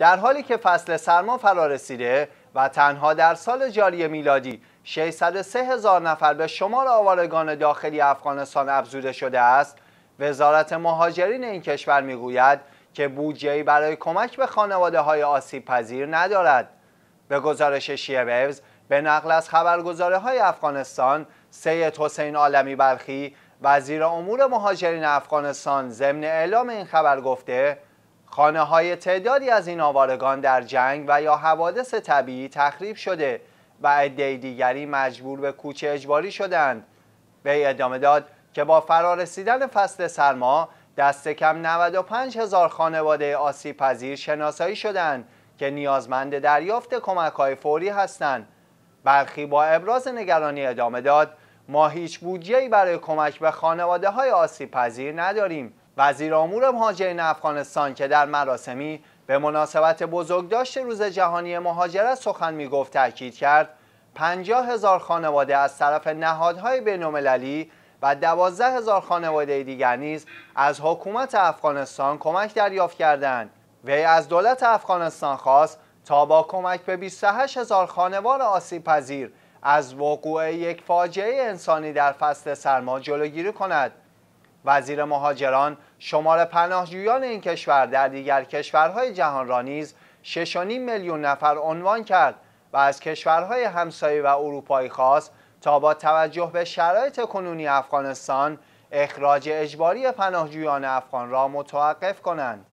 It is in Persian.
در حالی که فصل سرما فرا رسیده و تنها در سال جاری میلادی 603 هزار نفر به شمار آوارگان داخلی افغانستان افزوده شده است وزارت مهاجرین این کشور میگوید که بودجهای برای کمک به خانواده های آسیب پذیر ندارد به گزارش ویوز به نقل از خبرگزاره های افغانستان سید حسین عالمی برخی وزیر امور مهاجرین افغانستان ضمن اعلام این خبر گفته خانه های تعدادی از این آوارگان در جنگ و یا حوادث طبیعی تخریب شده و عده دیگری مجبور به کوچه اجباری شدند به ادامه داد که با فرارسیدن فصل سرما دست کم 95 هزار خانواده آسیب پذیر شناسایی شدند که نیازمند دریافت کمک های فوری هستند برخی با ابراز نگرانی ادامه داد ما هیچ بودجه برای کمک به خانواده های آسیب پذیر نداریم وزیر امور مهاجرین افغانستان که در مراسمی به مناسبت بزرگداشت روز جهانی مهاجرت سخن گفت تاکید کرد پنجاه هزار خانواده از طرف نهادهای بینالمللی و دوازده هزار خانواده دیگر نیز از حکومت افغانستان کمک دریافت کردند وی از دولت افغانستان خواست تا با کمک به 28 هزار خانوار آسیب پذیر از وقوع یک فاجعه انسانی در فصل سرما جلوگیری کند وزیر مهاجران شمار پناهجویان این کشور در دیگر کشورهای جهان را نیز 6.5 میلیون نفر عنوان کرد و از کشورهای همسایه و اروپایی خواست تا با توجه به شرایط کنونی افغانستان اخراج اجباری پناهجویان افغان را متوقف کنند.